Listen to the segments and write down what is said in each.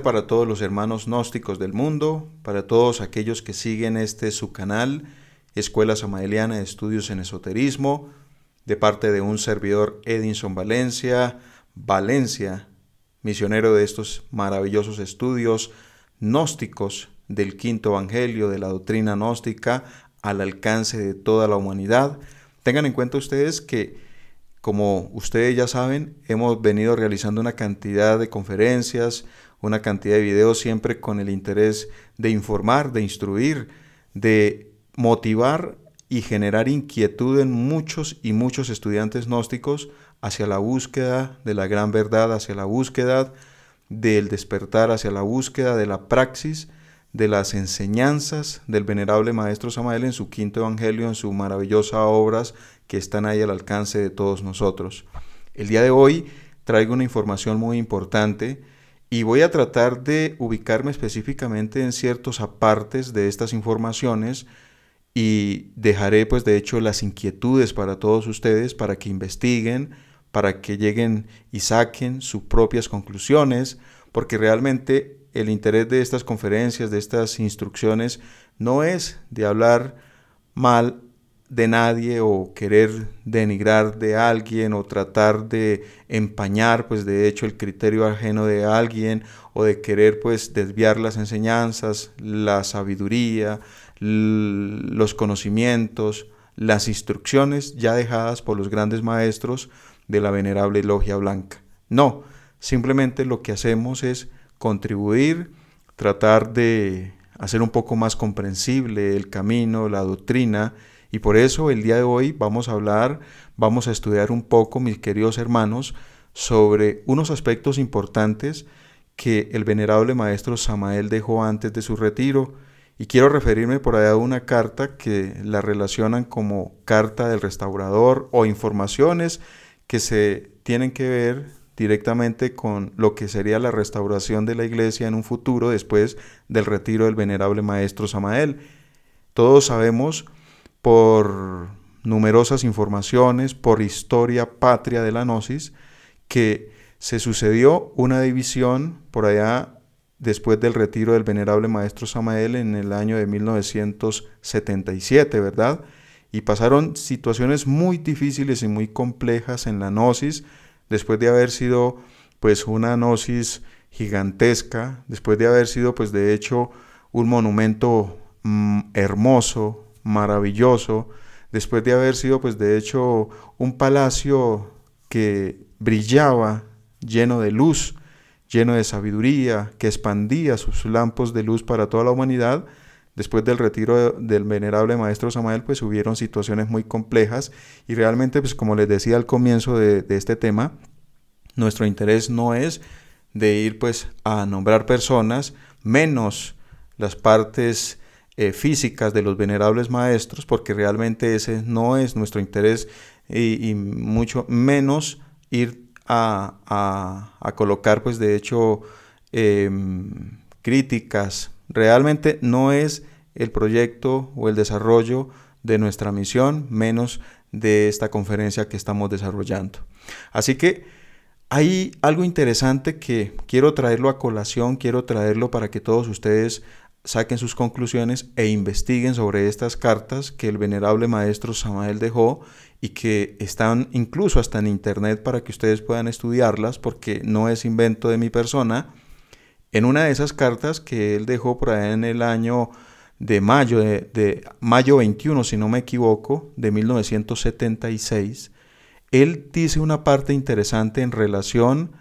para todos los hermanos gnósticos del mundo, para todos aquellos que siguen este su canal, Escuela Samaeliana de Estudios en Esoterismo, de parte de un servidor Edinson Valencia, Valencia, misionero de estos maravillosos estudios gnósticos del quinto evangelio, de la doctrina gnóstica, al alcance de toda la humanidad. Tengan en cuenta ustedes que como ustedes ya saben, hemos venido realizando una cantidad de conferencias, una cantidad de videos siempre con el interés de informar, de instruir, de motivar y generar inquietud en muchos y muchos estudiantes gnósticos hacia la búsqueda de la gran verdad, hacia la búsqueda del despertar, hacia la búsqueda de la praxis, de las enseñanzas del venerable maestro Samael en su quinto evangelio, en sus maravillosas obras que están ahí al alcance de todos nosotros. El día de hoy traigo una información muy importante y voy a tratar de ubicarme específicamente en ciertos apartes de estas informaciones y dejaré pues de hecho las inquietudes para todos ustedes para que investiguen, para que lleguen y saquen sus propias conclusiones, porque realmente el interés de estas conferencias, de estas instrucciones, no es de hablar mal de nadie o querer denigrar de alguien o tratar de empañar pues de hecho el criterio ajeno de alguien o de querer pues desviar las enseñanzas, la sabiduría, los conocimientos, las instrucciones ya dejadas por los grandes maestros de la venerable logia blanca. No, simplemente lo que hacemos es contribuir, tratar de hacer un poco más comprensible el camino, la doctrina, y por eso el día de hoy vamos a hablar, vamos a estudiar un poco, mis queridos hermanos, sobre unos aspectos importantes que el venerable maestro Samael dejó antes de su retiro. Y quiero referirme por allá a una carta que la relacionan como carta del restaurador o informaciones que se tienen que ver directamente con lo que sería la restauración de la iglesia en un futuro después del retiro del venerable maestro Samael. Todos sabemos por numerosas informaciones, por historia patria de la gnosis, que se sucedió una división por allá después del retiro del venerable maestro Samael en el año de 1977, ¿verdad? Y pasaron situaciones muy difíciles y muy complejas en la gnosis, después de haber sido pues una gnosis gigantesca, después de haber sido pues de hecho un monumento mm, hermoso, maravilloso, después de haber sido pues de hecho un palacio que brillaba lleno de luz, lleno de sabiduría, que expandía sus lampos de luz para toda la humanidad, después del retiro del venerable maestro samuel pues hubieron situaciones muy complejas y realmente, pues como les decía al comienzo de, de este tema, nuestro interés no es de ir pues a nombrar personas, menos las partes eh, físicas de los venerables maestros, porque realmente ese no es nuestro interés y, mucho menos ir a, colocar, pues de hecho, em, críticas. Realmente no es el proyecto o el desarrollo de nuestra misión, menos de esta conferencia que estamos desarrollando. Así que hay algo interesante que quiero traerlo a colación, quiero traerlo para que todos ustedes saquen sus conclusiones e investiguen sobre estas cartas que el venerable maestro Samael dejó y que están incluso hasta en internet para que ustedes puedan estudiarlas porque no es invento de mi persona. En una de esas cartas que él dejó por ahí en el año de mayo, de, de mayo 21, si no me equivoco, de 1976, él dice una parte interesante en relación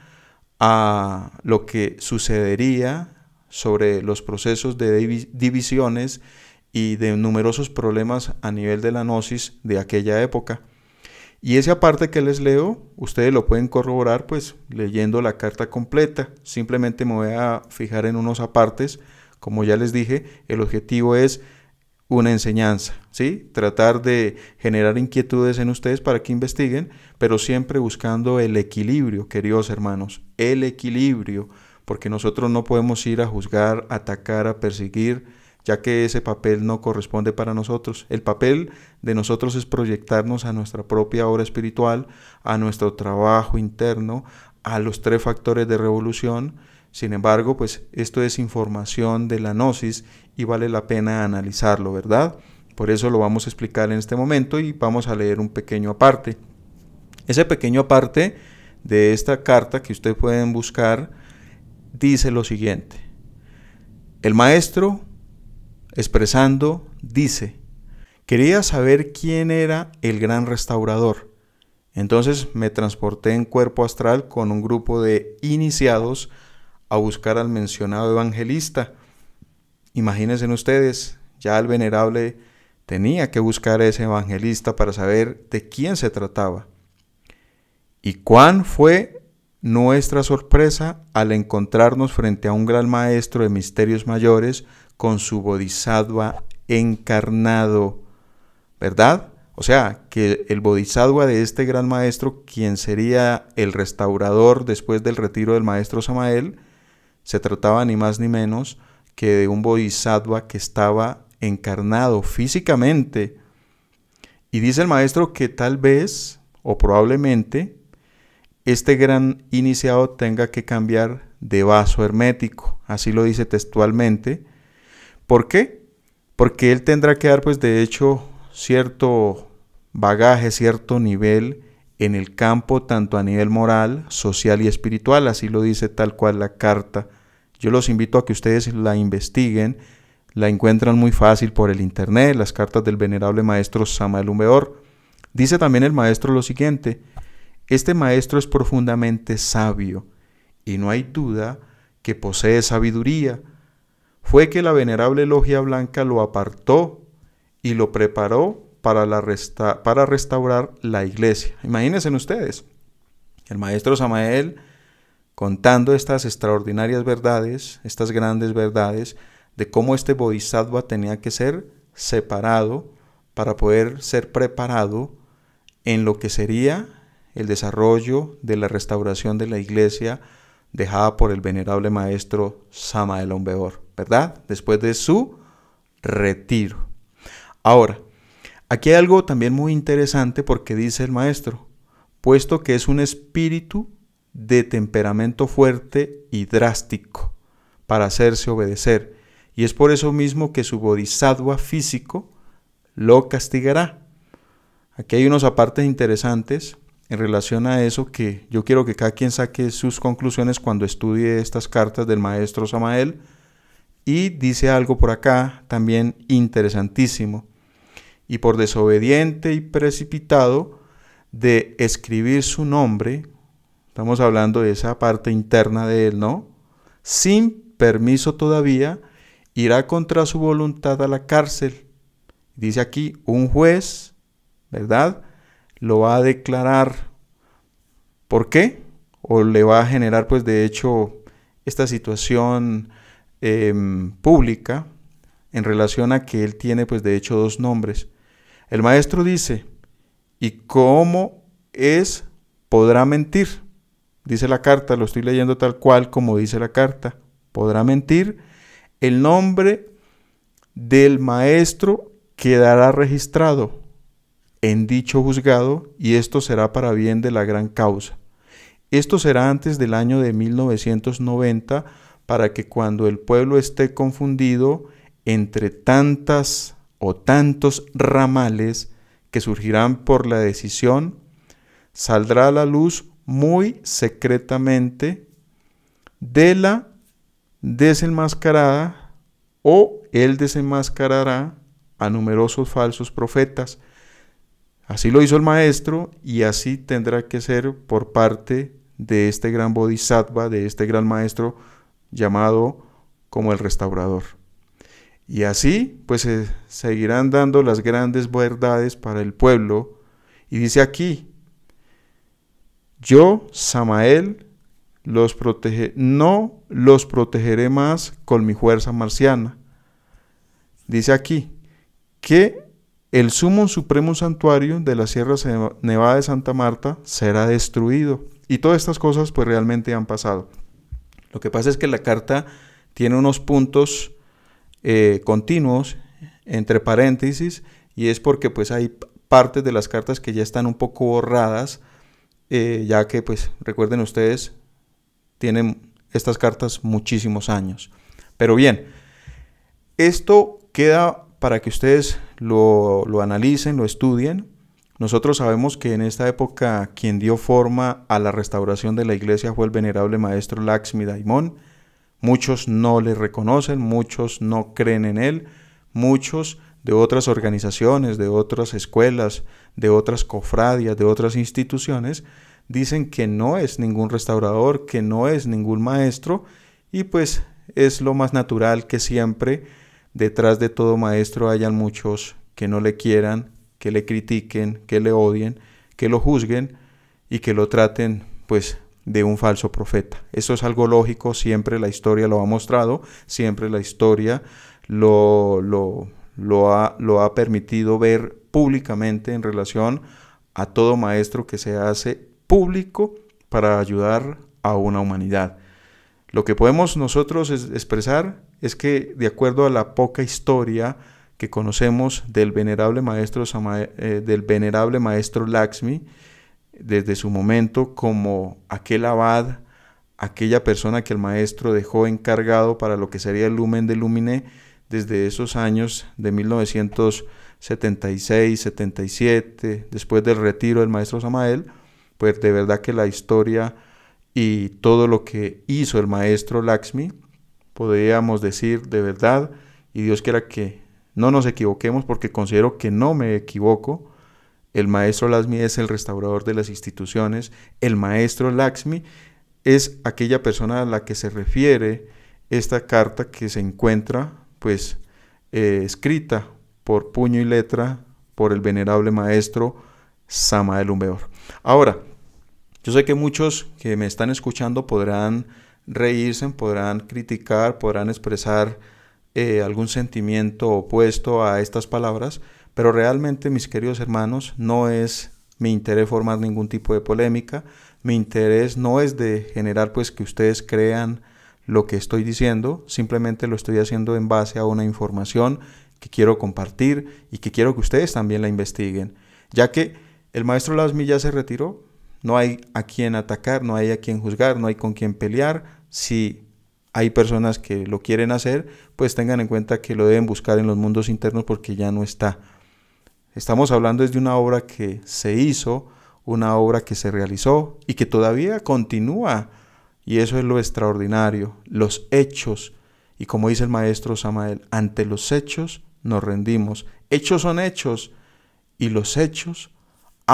a lo que sucedería sobre los procesos de divisiones y de numerosos problemas a nivel de la gnosis de aquella época. Y esa parte que les leo, ustedes lo pueden corroborar pues leyendo la carta completa. Simplemente me voy a fijar en unos apartes. Como ya les dije, el objetivo es una enseñanza, ¿sí? Tratar de generar inquietudes en ustedes para que investiguen, pero siempre buscando el equilibrio, queridos hermanos, el equilibrio porque nosotros no podemos ir a juzgar, atacar, a perseguir, ya que ese papel no corresponde para nosotros. El papel de nosotros es proyectarnos a nuestra propia obra espiritual, a nuestro trabajo interno, a los tres factores de revolución. Sin embargo, pues esto es información de la gnosis y vale la pena analizarlo, ¿verdad? Por eso lo vamos a explicar en este momento y vamos a leer un pequeño aparte. Ese pequeño aparte de esta carta que ustedes pueden buscar dice lo siguiente. El maestro, expresando, dice, quería saber quién era el gran restaurador. Entonces me transporté en cuerpo astral con un grupo de iniciados a buscar al mencionado evangelista. Imagínense ustedes, ya el venerable tenía que buscar a ese evangelista para saber de quién se trataba. ¿Y cuán fue nuestra sorpresa al encontrarnos frente a un gran maestro de misterios mayores con su bodhisattva encarnado, ¿verdad? O sea, que el bodhisattva de este gran maestro, quien sería el restaurador después del retiro del maestro Samael, se trataba ni más ni menos que de un bodhisattva que estaba encarnado físicamente. Y dice el maestro que tal vez o probablemente este gran iniciado tenga que cambiar de vaso hermético. Así lo dice textualmente. ¿Por qué? Porque él tendrá que dar, pues, de hecho, cierto bagaje, cierto nivel en el campo, tanto a nivel moral, social y espiritual. Así lo dice tal cual la carta. Yo los invito a que ustedes la investiguen. La encuentran muy fácil por el internet, las cartas del venerable maestro Samael Umbeor. Dice también el maestro lo siguiente: este maestro es profundamente sabio, y no hay duda que posee sabiduría. Fue que la venerable logia blanca lo apartó y lo preparó para, restaurar la iglesia. Imagínense ustedes, el maestro Samael contando estas extraordinarias verdades, estas grandes verdades, de cómo este bodhisattva tenía que ser separado para poder ser preparado en lo que sería el desarrollo de la restauración de la iglesia dejada por el venerable maestro Samael Ombeor, ¿verdad? Después de su retiro. Ahora, aquí hay algo también muy interesante porque dice el maestro, puesto que es un espíritu de temperamento fuerte y drástico para hacerse obedecer, y es por eso mismo que su bodhisattva físico lo castigará. Aquí hay unos apartes interesantes en relación a eso que yo quiero que cada quien saque sus conclusiones cuando estudie estas cartas del maestro Samael. Y dice algo por acá también interesantísimo. Y por desobediente y precipitado de escribir su nombre, estamos hablando de esa parte interna de él, ¿no? Sin permiso todavía, irá contra su voluntad a la cárcel. Dice aquí, un juez, ¿verdad? lo va a declarar. ¿Por qué? O le va a generar, pues, de hecho, esta situación em, pública en relación a que él tiene, pues, de hecho, dos nombres. El maestro dice, ¿y cómo es podrá mentir? Dice la carta, lo estoy leyendo tal cual como dice la carta. Podrá mentir. El nombre del maestro quedará registrado en dicho juzgado y esto será para bien de la gran causa. Esto será antes del año de 1990 para que cuando el pueblo esté confundido entre tantas o tantos ramales que surgirán por la decisión, saldrá a la luz muy secretamente de la desenmascarada o él desenmascarará a numerosos falsos profetas Así lo hizo el maestro y así tendrá que ser por parte de este gran bodhisattva, de este gran maestro llamado como el restaurador. Y así pues seguirán dando las grandes verdades para el pueblo. Y dice aquí, yo, Samael, los no los protegeré más con mi fuerza marciana. Dice aquí que el sumo supremo santuario de la Sierra Nevada de Santa Marta será destruido. Y todas estas cosas pues realmente han pasado. Lo que pasa es que la carta tiene unos puntos eh, continuos entre paréntesis y es porque pues hay partes de las cartas que ya están un poco borradas, eh, ya que pues recuerden ustedes, tienen estas cartas muchísimos años. Pero bien, esto queda para que ustedes lo, analicen, lo estudien. Nosotros sabemos que en esta época quien dio forma a la restauración de la iglesia fue el venerable maestro Laxmi Daimon. Muchos no le reconocen, muchos no creen en él, muchos de otras organizaciones, de otras escuelas, de otras cofradías, de otras instituciones, dicen que no es ningún restaurador, que no es ningún maestro, y pues es lo más natural que siempre detrás de todo maestro hayan muchos que no le quieran, que le critiquen, que le odien, que lo juzguen y que lo traten pues de un falso profeta. Eso es algo lógico, siempre la historia lo ha mostrado, siempre la historia lo, lo ha permitido ver públicamente en relación a todo maestro que se hace público para ayudar a una humanidad. Lo que podemos nosotros expresar es que de acuerdo a la poca historia que conocemos del venerable maestro, eh, del venerable maestro desde su momento como aquel abad, aquella persona que el maestro dejó encargado para lo que sería el lumen de Lumine, desde esos años de 1976, 77, después del retiro del maestro Samael, pues de verdad que la historia y todo lo que hizo el maestro Laxmi, podríamos decir de verdad, y Dios quiera que no nos equivoquemos porque considero que no me equivoco, el maestro Lakshmi es el restaurador de las instituciones, el maestro Laxmi es aquella persona a la que se refiere esta carta que se encuentra pues eh, escrita por puño y letra por el venerable maestro Samael Umbeor. Ahora, yo sé que muchos que me están escuchando podrán reírse, podrán criticar, podrán expresar eh, algún sentimiento opuesto a estas palabras, pero realmente, mis queridos hermanos, no es mi interés formar ningún tipo de polémica, mi interés no es de generar pues que ustedes crean lo que estoy diciendo, simplemente lo estoy haciendo en base a una información que quiero compartir y que quiero que ustedes también la investiguen, ya que el maestro Las ya se retiró, no hay a quien atacar, no hay a quien juzgar, no hay con quien pelear. Si hay personas que lo quieren hacer, pues tengan en cuenta que lo deben buscar en los mundos internos porque ya no está. Estamos hablando de una obra que se hizo, una obra que se realizó y que todavía continúa. Y eso es lo extraordinario, los hechos. Y como dice el maestro Samael, ante los hechos nos rendimos. Hechos son hechos y los hechos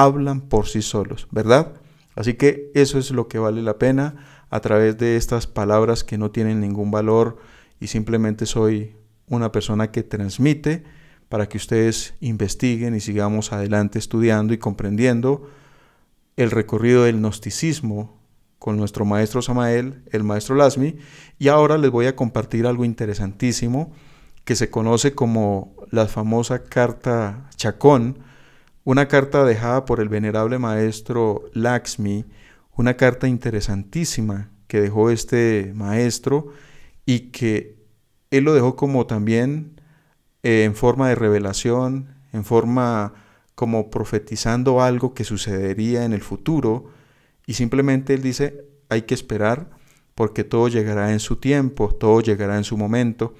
hablan por sí solos, ¿verdad? Así que eso es lo que vale la pena a través de estas palabras que no tienen ningún valor y simplemente soy una persona que transmite para que ustedes investiguen y sigamos adelante estudiando y comprendiendo el recorrido del gnosticismo con nuestro maestro Samael, el maestro Lasmi, y ahora les voy a compartir algo interesantísimo que se conoce como la famosa carta Chacón, una carta dejada por el venerable maestro Laxmi, una carta interesantísima que dejó este maestro y que él lo dejó como también eh, en forma de revelación, en forma como profetizando algo que sucedería en el futuro y simplemente él dice hay que esperar porque todo llegará en su tiempo, todo llegará en su momento.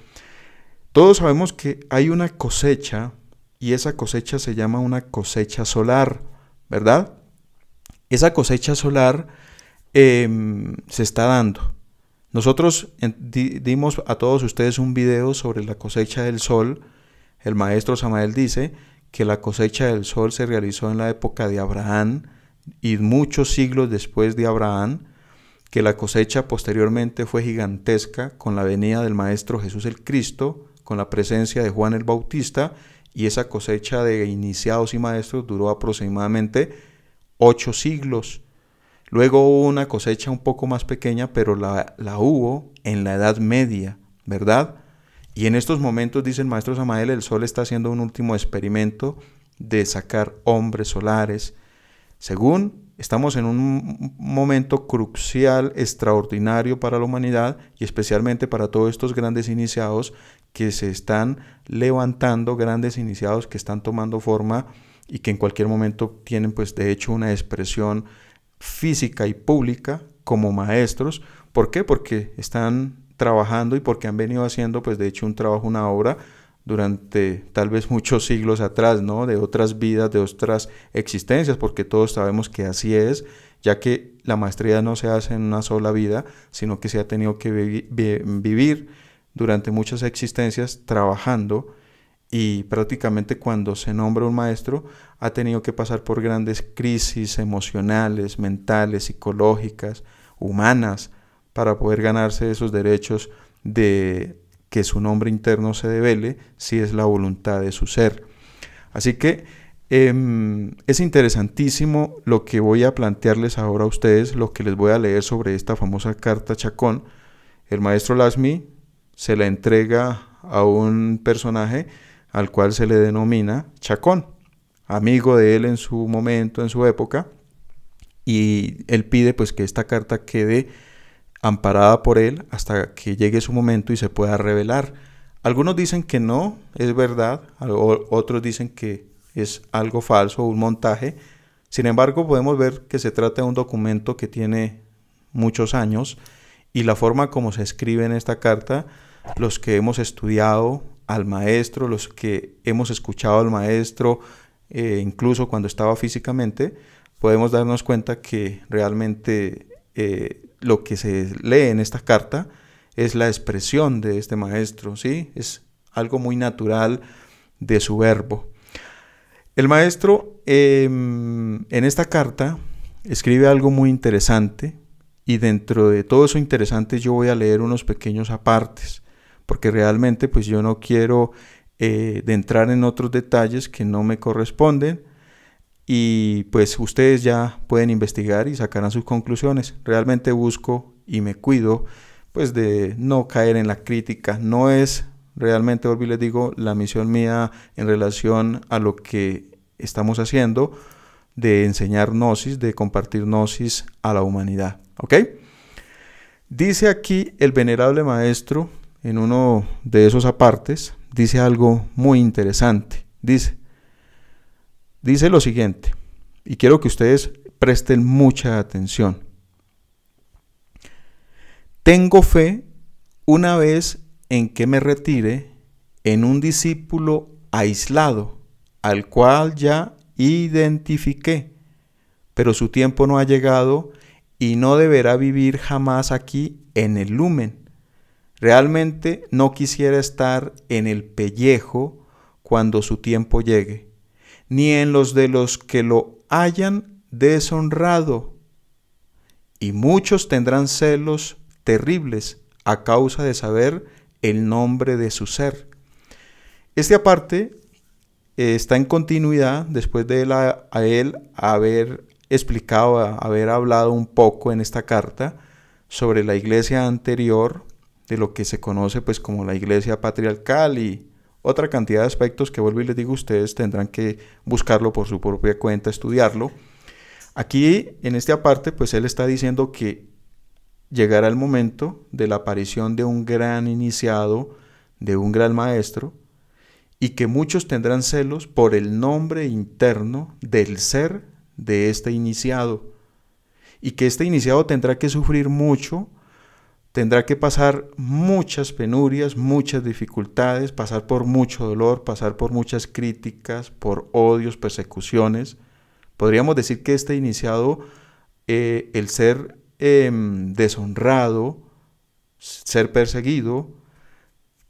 Todos sabemos que hay una cosecha y esa cosecha se llama una cosecha solar, ¿verdad? Esa cosecha solar em, se está dando. Nosotros dimos a todos ustedes un video sobre la cosecha del sol. El maestro Samael dice que la cosecha del sol se realizó en la época de Abraham y muchos siglos después de Abraham, que la cosecha posteriormente fue gigantesca con la venida del maestro Jesús el Cristo, con la presencia de Juan el Bautista y esa cosecha de iniciados y maestros duró aproximadamente ocho siglos. Luego hubo una cosecha un poco más pequeña, pero la, hubo en la Edad Media, ¿verdad? Y en estos momentos, dice el maestro Samael, el Sol está haciendo un último experimento de sacar hombres solares. Según estamos en un momento crucial, extraordinario para la humanidad y especialmente para todos estos grandes iniciados que se están levantando, grandes iniciados que están tomando forma y que en cualquier momento tienen pues de hecho una expresión física y pública como maestros. ¿Por qué? Porque están trabajando y porque han venido haciendo pues de hecho un trabajo, una obra durante tal vez muchos siglos atrás, ¿no? De otras vidas, de otras existencias, porque todos sabemos que así es, ya que la maestría no se hace en una sola vida, sino que se ha tenido que vivir durante muchas existencias trabajando y prácticamente cuando se nombra un maestro ha tenido que pasar por grandes crisis emocionales, mentales, psicológicas, humanas, para poder ganarse esos derechos de que su nombre interno se devele si es la voluntad de su ser. Así que em, es interesantísimo lo que voy a plantearles ahora a ustedes, lo que les voy a leer sobre esta famosa carta Chacón. El maestro Lasmi se la entrega a un personaje al cual se le denomina Chacón, amigo de él en su momento, en su época, y él pide pues que esta carta quede amparada por él hasta que llegue su momento y se pueda revelar. Algunos dicen que no, es verdad, otros dicen que es algo falso, un montaje. Sin embargo, podemos ver que se trata de un documento que tiene muchos años y la forma como se escribe en esta carta los que hemos estudiado al maestro, los que hemos escuchado al maestro, eh, incluso cuando estaba físicamente, podemos darnos cuenta que realmente eh, lo que se lee en esta carta es la expresión de este maestro, ¿sí? Es algo muy natural de su verbo. El maestro em, en esta carta escribe algo muy interesante y dentro de todo eso interesante yo voy a leer unos pequeños apartes porque realmente pues yo no quiero eh, de entrar en otros detalles que no me corresponden y pues ustedes ya pueden investigar y sacarán sus conclusiones. Realmente busco y me cuido pues de no caer en la crítica. No es realmente, volví les digo, la misión mía en relación a lo que estamos haciendo de enseñar gnosis, de compartir gnosis a la humanidad. ¿Ok? Dice aquí el venerable maestro en uno de esos apartes, dice algo muy interesante. Dice, dice lo siguiente, y quiero que ustedes presten mucha atención. Tengo fe una vez en que me retire en un discípulo aislado, al cual ya identifiqué, pero su tiempo no ha llegado y no deberá vivir jamás aquí en el lumen Realmente no quisiera estar en el pellejo cuando su tiempo llegue, ni en los de los que lo hayan deshonrado. Y muchos tendrán celos terribles a causa de saber el nombre de su ser. Este aparte eh, está en continuidad después de él él haber explicado, haber hablado un poco en esta carta sobre la iglesia anterior de lo que se conoce pues como la iglesia patriarcal y otra cantidad de aspectos que vuelvo y les digo, ustedes tendrán que buscarlo por su propia cuenta, estudiarlo. Aquí en este aparte pues él está diciendo que llegará el momento de la aparición de un gran iniciado, de un gran maestro, y que muchos tendrán celos por el nombre interno del ser de este iniciado, y que este iniciado tendrá que sufrir mucho tendrá que pasar muchas penurias, muchas dificultades, pasar por mucho dolor, pasar por muchas críticas, por odios, persecuciones. Podríamos decir que este iniciado, eh, el ser em, deshonrado, ser perseguido,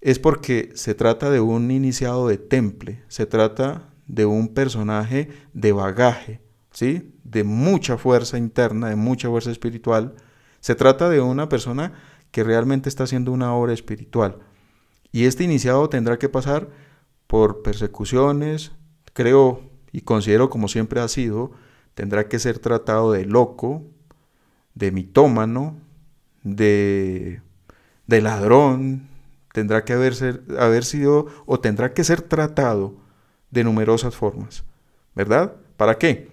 es porque se trata de un iniciado de temple, se trata de un personaje de bagaje, ¿sí? de mucha fuerza interna, de mucha fuerza espiritual. Se trata de una persona que realmente está haciendo una obra espiritual. Y este iniciado tendrá que pasar por persecuciones, creo y considero como siempre ha sido, tendrá que ser tratado de loco, de mitómano, de, de ladrón, tendrá que haber, haber sido o tendrá que ser tratado de numerosas formas, ¿verdad? ¿Para qué?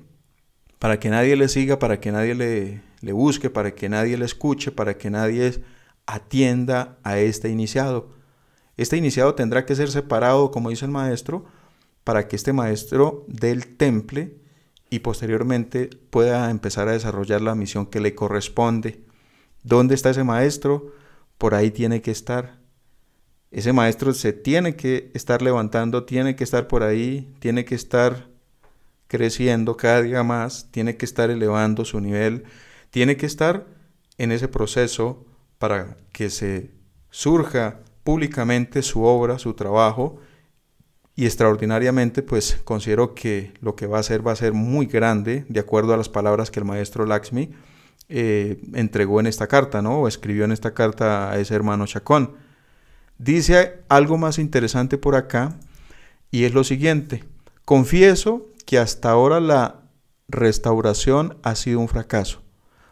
Para que nadie le siga, para que nadie le, le busque, para que nadie le escuche, para que nadie atienda a este iniciado. Este iniciado tendrá que ser separado, como dice el maestro, para que este maestro dé el temple y posteriormente pueda empezar a desarrollar la misión que le corresponde. ¿Dónde está ese maestro? Por ahí tiene que estar. Ese maestro se tiene que estar levantando, tiene que estar por ahí, tiene que estar creciendo cada día más, tiene que estar elevando su nivel, tiene que estar en ese proceso para que se surja públicamente su obra, su trabajo, y extraordinariamente, pues considero que lo que va a ser, va a ser muy grande, de acuerdo a las palabras que el maestro Laxmi eh, entregó en esta carta, ¿no? O escribió en esta carta a ese hermano Chacón. Dice algo más interesante por acá, y es lo siguiente. Confieso que hasta ahora la restauración ha sido un fracaso.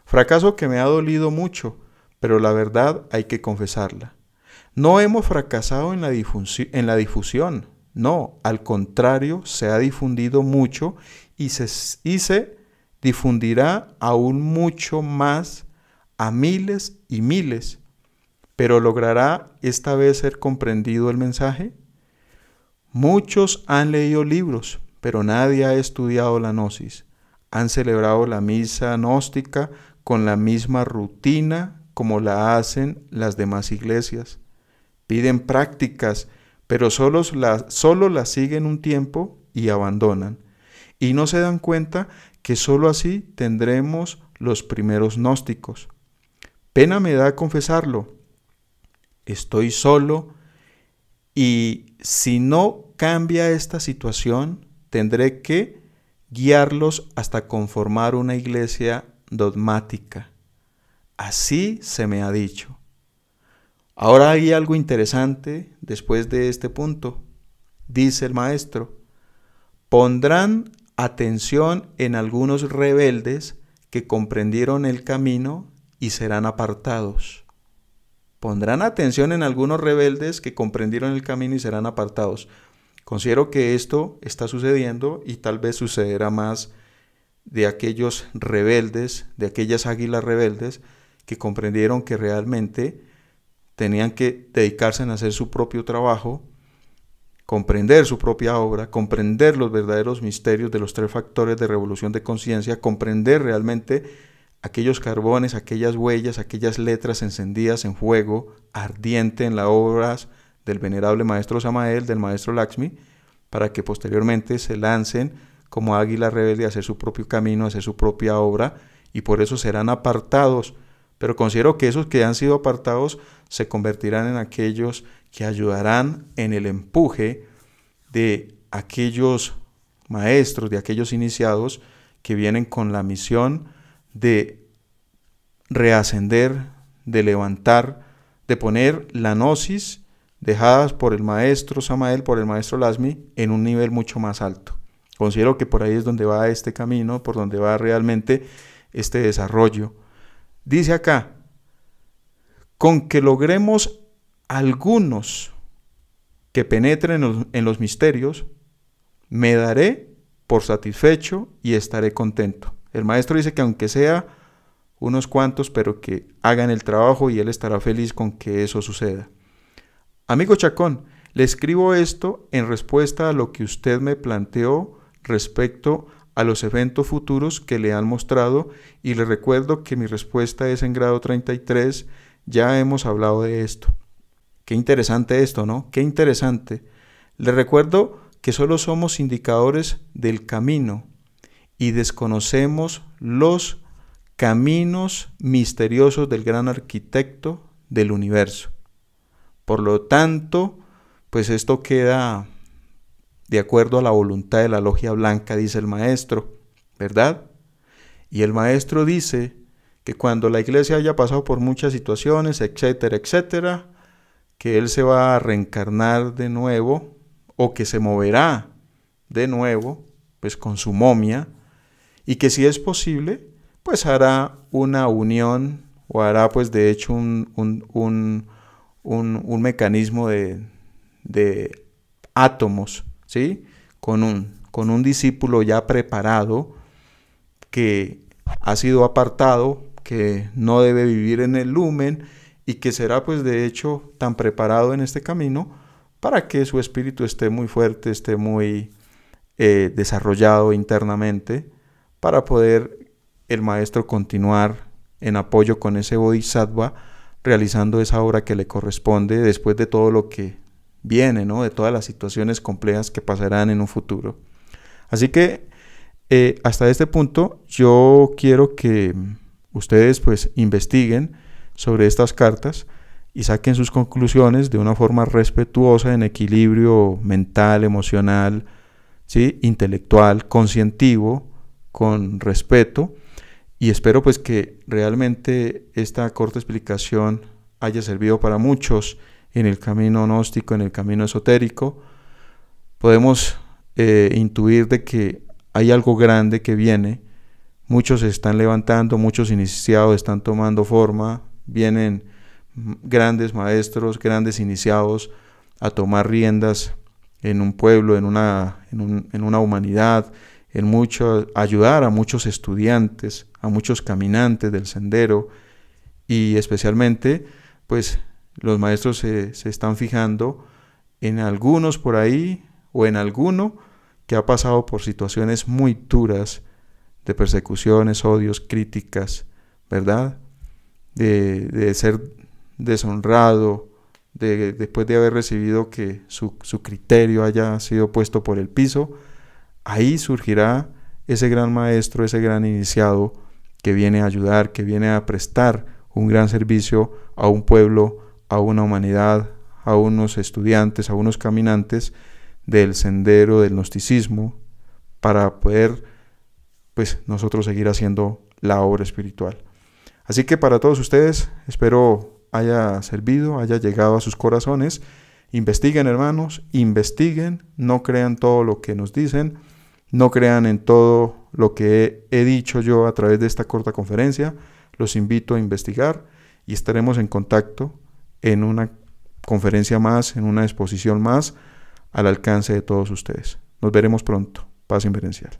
Fracaso que me ha dolido mucho, pero la verdad hay que confesarla. No hemos fracasado en la, difusión, no, al contrario, se ha difundido mucho y se, y se difundirá aún mucho más a miles y miles. Pero ¿logrará esta vez ser comprendido el mensaje? Muchos han leído libros, pero nadie ha estudiado la gnosis. Han celebrado la misa gnóstica con la misma rutina como la hacen las demás iglesias. Piden prácticas, pero solo las, solo las siguen un tiempo y abandonan. Y no se dan cuenta que solo así tendremos los primeros gnósticos. Pena me da confesarlo. Estoy solo y si no cambia esta situación, tendré que guiarlos hasta conformar una iglesia dogmática. Así se me ha dicho. Ahora hay algo interesante después de este punto. Dice el maestro, pondrán atención en algunos rebeldes que comprendieron el camino y serán apartados. Pondrán atención en algunos rebeldes que comprendieron el camino y serán apartados. Considero que esto está sucediendo y tal vez sucederá más de aquellos rebeldes, de aquellas águilas rebeldes, que comprendieron que realmente tenían que dedicarse a hacer su propio trabajo, comprender su propia obra, comprender los verdaderos misterios de los tres factores de revolución de conciencia, comprender realmente aquellos carbones, aquellas huellas, aquellas letras encendidas en fuego, ardiente en las obras del venerable maestro Samael, del maestro Lakshmi, para que posteriormente se lancen como águila rebelde a hacer su propio camino, a hacer su propia obra, y por eso serán apartados pero considero que esos que han sido apartados se convertirán en aquellos que ayudarán en el empuje de aquellos maestros, de aquellos iniciados que vienen con la misión de reascender, de levantar, de poner la gnosis dejadas por el maestro Samael, por el maestro Lasmi, en un nivel mucho más alto. Considero que por ahí es donde va este camino, por donde va realmente este desarrollo Dice acá, con que logremos algunos que penetren en los, misterios, me daré por satisfecho y estaré contento. El maestro dice que aunque sea unos cuantos, pero que hagan el trabajo y él estará feliz con que eso suceda. Amigo Chacón, le escribo esto en respuesta a lo que usted me planteó respecto a los eventos futuros que le han mostrado y le recuerdo que mi respuesta es en grado 33, ya hemos hablado de esto. Qué interesante esto, ¿no? Qué interesante. Le recuerdo que solo somos indicadores del camino y desconocemos los caminos misteriosos del gran arquitecto del universo. Por lo tanto, pues esto queda de acuerdo a la voluntad de la logia blanca, dice el maestro, ¿verdad? Y el maestro dice que cuando la iglesia haya pasado por muchas situaciones, etcétera, etcétera, que él se va a reencarnar de nuevo o que se moverá de nuevo, pues con su momia, y que si es posible, pues hará una unión o hará pues de hecho un, un, un, mecanismo de, de átomos con un, con un discípulo ya preparado que ha sido apartado, que no debe vivir en el lumen y que será pues de hecho tan preparado en este camino para que su espíritu esté muy fuerte, esté muy eh, desarrollado internamente, para poder el maestro continuar en apoyo con ese bodhisattva realizando esa obra que le corresponde después de todo lo que viene, ¿no? De todas las situaciones complejas que pasarán en un futuro. Así que eh, hasta este punto yo quiero que ustedes pues investiguen sobre estas cartas y saquen sus conclusiones de una forma respetuosa, en equilibrio mental, emocional, ¿sí? intelectual, concientivo, con respeto. Y espero pues que realmente esta corta explicación haya servido para muchos en el camino gnóstico, en el camino esotérico, podemos eh, intuir de que hay algo grande que viene. Muchos se están levantando, muchos iniciados están tomando forma, vienen grandes maestros, grandes iniciados a tomar riendas en un pueblo, en una, en, una humanidad, en ayudar a muchos estudiantes, a muchos caminantes del sendero y especialmente pues los maestros se, están fijando en algunos por ahí o en alguno que ha pasado por situaciones muy duras de persecuciones, odios, críticas, ¿verdad? De, ser deshonrado, de, después de haber recibido que su, su, criterio haya sido puesto por el piso, ahí surgirá ese gran maestro, ese gran iniciado que viene a ayudar, que viene a prestar un gran servicio a un pueblo a una humanidad, a unos estudiantes, a unos caminantes del sendero del gnosticismo para poder pues nosotros seguir haciendo la obra espiritual. Así que para todos ustedes espero haya servido, haya llegado a sus corazones. Investiguen hermanos, investiguen, no crean todo lo que nos dicen, no crean en todo lo que he, he dicho yo a través de esta corta conferencia. Los invito a investigar y estaremos en contacto en una conferencia más, en una exposición más, al alcance de todos ustedes. Nos veremos pronto. Paz inferencial.